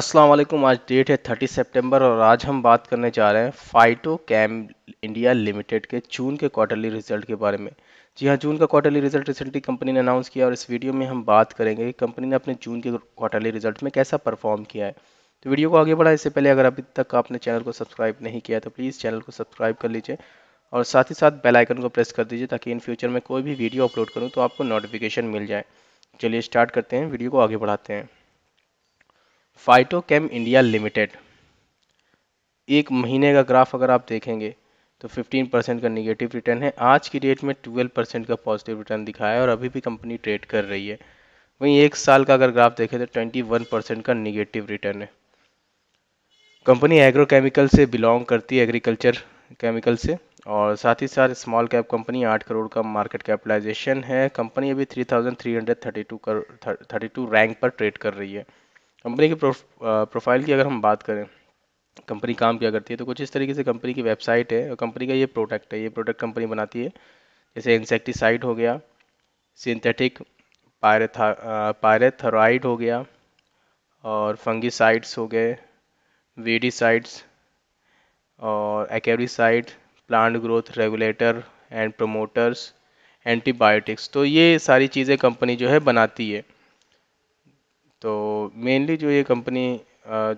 अस्सलाम वालेकुम आज डेट है 30 सितंबर और आज हम बात करने जा रहे हैं फाइटो कैम इंडिया लिमिटेड के जून के क्वार्टरली रिजल्ट के बारे में जी हाँ जून का क्वार्टरली रिजल्ट रिसेंटली कंपनी ने अनाउंस किया और इस वीडियो में हम बात करेंगे कि कंपनी ने अपने जून के क्वार्टरली रिजल्ट में कैसा परफॉर्म किया है तो वीडियो को आगे बढ़ाए इससे पहले अगर अभी तक आपने चैनल को सब्सक्राइब नहीं किया तो प्लीज़ चैनल को सब्सक्राइब कर लीजिए और साथ ही साथ बेल आइकन को प्रेस कर दीजिए ताकि इन फ्यूचर में कोई भी वीडियो अपलोड करूँ तो आपको नोटिफिकेशन मिल जाए चलिए स्टार्ट करते हैं वीडियो को आगे बढ़ाते हैं फाइटोकेम इंडिया लिमिटेड एक महीने का ग्राफ अगर आप देखेंगे तो 15 परसेंट का निगेटिव रिटर्न है आज की डेट में 12 परसेंट का पॉजिटिव रिटर्न दिखाया है और अभी भी कंपनी ट्रेड कर रही है वहीं एक साल का अगर ग्राफ देखें तो 21 परसेंट का निगेटिव रिटर्न है कंपनी एग्रोकेमिकल से बिलोंग करती है एग्रीकल्चर केमिकल से और साथ ही साथ स्मॉल कैप कंपनी आठ करोड़ का मार्केट कैपिटलाइजेशन है कंपनी अभी 3,332 कर टू रैंक पर ट्रेड कर रही है कंपनी के प्रोफाइल की अगर हम बात करें कंपनी काम क्या करती है तो कुछ इस तरीके से कंपनी की वेबसाइट है और कंपनी का ये प्रोडक्ट है ये प्रोडक्ट कंपनी बनाती है जैसे इंसेक्टिसाइड हो गया सिंथेटिक पायरेथा पायरेथराइड हो गया और फंगिसाइड्स हो गए वीडिसाइड्स और acaricide plant growth regulator and promoters antibiotics तो ये सारी चीज़ें कंपनी जो है बनाती है तो मेनली जो ये कंपनी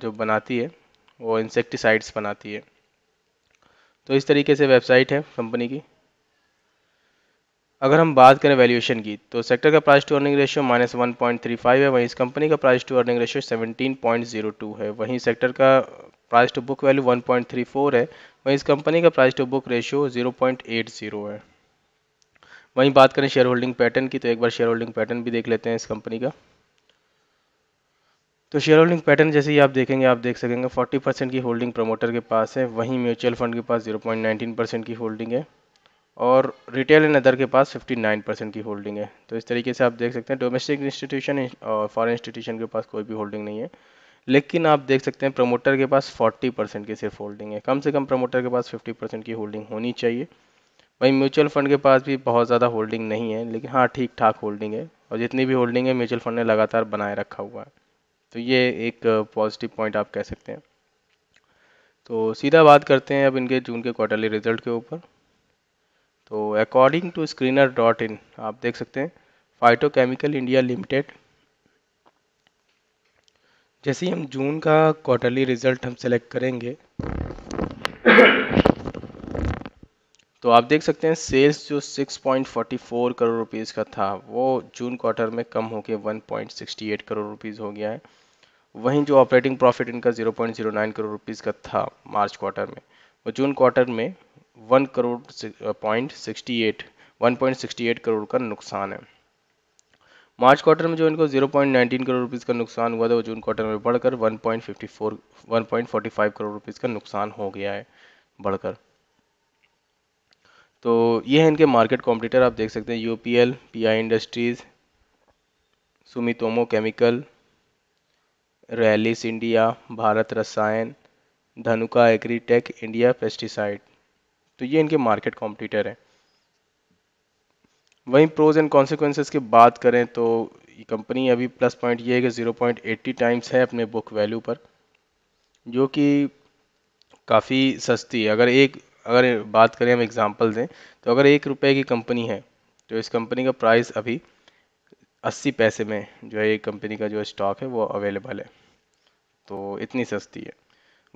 जो बनाती है वो इंसेक्टिसाइड्स बनाती है तो इस तरीके से वेबसाइट है कंपनी की अगर हम बात करें वैल्यूएशन की तो सेक्टर का price to earning ratio minus one point three five है वहीं इस कंपनी का price to earning ratio seventeen point zero two है वहीं सेक्टर का price to book value one point three four है वहीं इस कंपनी का price to book ratio zero point eight zero है वहीं बात करें शेयर होल्डिंग पैटर्न की तो एक बार शेयर होल्डिंग पैटर्न भी देख लेते हैं इस कंपनी का तो शेयर होल्डिंग पैटर्न जैसे ही आप देखेंगे आप देख सकेंगे 40 परसेंट की होल्डिंग प्रमोटर के पास है वहीं म्यूचुअल फंड के पास 0.19 परसेंट की होल्डिंग है और रिटेल एंड अदर के पास 59 परसेंट की होल्डिंग है तो इस तरीके से आप देख सकते हैं डोमेस्टिक इंस्टीट्यूशन और फॉरन इंस्टीट्यूशन के पास कोई भी होल्डिंग नहीं है लेकिन आप देख सकते हैं प्रमोटर के पास फोर्टी परसेंट की सिर्फ होल्डिंग है कम से कम प्रमोटर के पास फिफ्टी परसेंट की होल्डिंग होनी चाहिए वहीं म्यूचुअल फंड के पास भी बहुत ज़्यादा होल्डिंग नहीं है लेकिन हाँ ठीक ठाक होल्डिंग है और जितनी भी होल्डिंग है म्यूचुअल फंड ने लगातार बनाए रखा हुआ है तो ये एक पॉजिटिव पॉइंट आप कह सकते हैं तो सीधा बात करते हैं अब इनके जून के क्वार्टरली रिजल्ट के ऊपर तो according to screener dot in आप देख सकते हैं फाइटोकेमिकल इंडिया लिमिटेड जैसे ही हम जून का क्वार्टरली रिजल्ट हम सेलेक्ट करेंगे तो आप देख सकते हैं सेल्स जो 6.44 करोड़ रुपीस का था वो जून क्वार्टर में कम होकर 1.68 करोड़ रुपीस हो गया है वहीं जो ऑपरेटिंग प्रॉफिट इनका 0.09 करोड़ रुपीस का था मार्च क्वार्टर में वो जून क्वार्टर में 1 crore point sixty eight one point sixty eight crore का नुकसान है मार्च क्वार्टर में जो इनको 0.19 करोड़ रुपीस का नुकसान हुआ था वो जून क्वार्टर में बढ़कर 1.54 1.45 करोड़ रुपीस का नुकसान हो गया है बढ़कर तो ये है इनके मार्केट कॉम्पिटिटर आप देख सकते हैं UPL P Industries Sumitomo Chemical Rallis India Bharat Rasayan Dhanuka agritech India pesticide तो ये इनके मार्केट कॉम्पिटिटर हैं वहीं प्रोज एंड कॉन्सिक्वेंसेज की बात करें तो ये कंपनी अभी प्लस पॉइंट ये है कि जीरो पॉइंट एट्टी टाइम्स है अपने बुक वैल्यू पर जो कि काफ़ी सस्ती है अगर एक अगर बात करें हम एग्ज़ाम्पल दें तो अगर एक रुपये की कंपनी है तो इस कंपनी का प्राइस अभी अस्सी पैसे में जो है ये कंपनी का जो स्टॉक है वो अवेलेबल है तो इतनी सस्ती है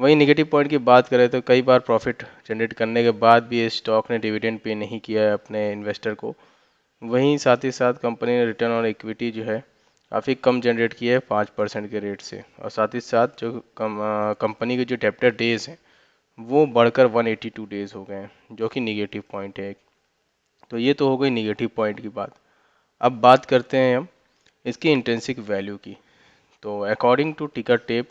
वहीं निगेटिव पॉइंट की बात करें तो कई बार प्रॉफिट जनरेट करने के बाद भी इस स्टॉक ने डिविडेंड पे नहीं किया है अपने इन्वेस्टर को वहीं साथ ही साथ कंपनी ने रिटर्न और इक्विटी जो है काफ़ी कम जनरेट किया है पाँच परसेंट के रेट से और साथ ही साथ जो कंपनी के जो डेप्टर डेज हैं वो बढ़कर 182 डेज हो गए हैं जो कि निगेटिव पॉइंट है तो ये तो हो गई निगेटिव पॉइंट की बात अब बात करते हैं हम इसकी इंटेंसिक वैल्यू की तो according to ticker tape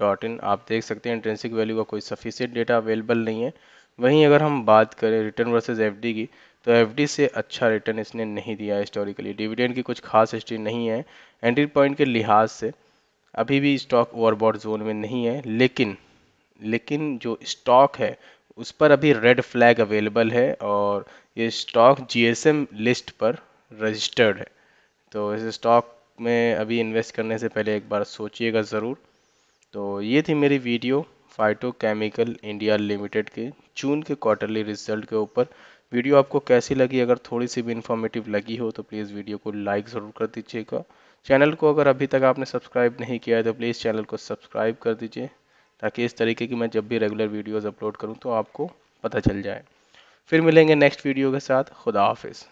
dot in आप देख सकते हैं इंटेंसिक वैल्यू का कोई सफिशियंट डेटा अवेलेबल नहीं है वहीं अगर हम बात करें रिटर्न वर्सेज एफ की तो एफ से अच्छा रिटर्न इसने नहीं दिया हिस्टोरिकली डिविडेंड की कुछ खास हिस्ट्री नहीं है एंट्री पॉइंट के लिहाज से अभी भी स्टॉक ओवरबॉड जोन में नहीं है लेकिन लेकिन जो स्टॉक है उस पर अभी रेड फ्लैग अवेलेबल है और ये स्टॉक जीएसएम लिस्ट पर रजिस्टर्ड है तो इस स्टॉक में अभी इन्वेस्ट करने से पहले एक बार सोचिएगा ज़रूर तो ये थी मेरी वीडियो फाइटोकेमिकल इंडिया लिमिटेड के जून के क्वार्टरली रिजल्ट के ऊपर वीडियो आपको कैसी लगी अगर थोड़ी सी भी इन्फॉर्मेटिव लगी हो तो प्लीज़ वीडियो को लाइक ज़रूर कर दीजिएगा चैनल को अगर अभी तक आपने सब्सक्राइब नहीं किया है तो प्लीज़ चैनल को सब्सक्राइब कर दीजिए ताकि इस तरीके की मैं जब भी रेगुलर वीडियोज़ अपलोड करूँ तो आपको पता चल जाए फिर मिलेंगे नेक्स्ट वीडियो के साथ खुदा हाफिज़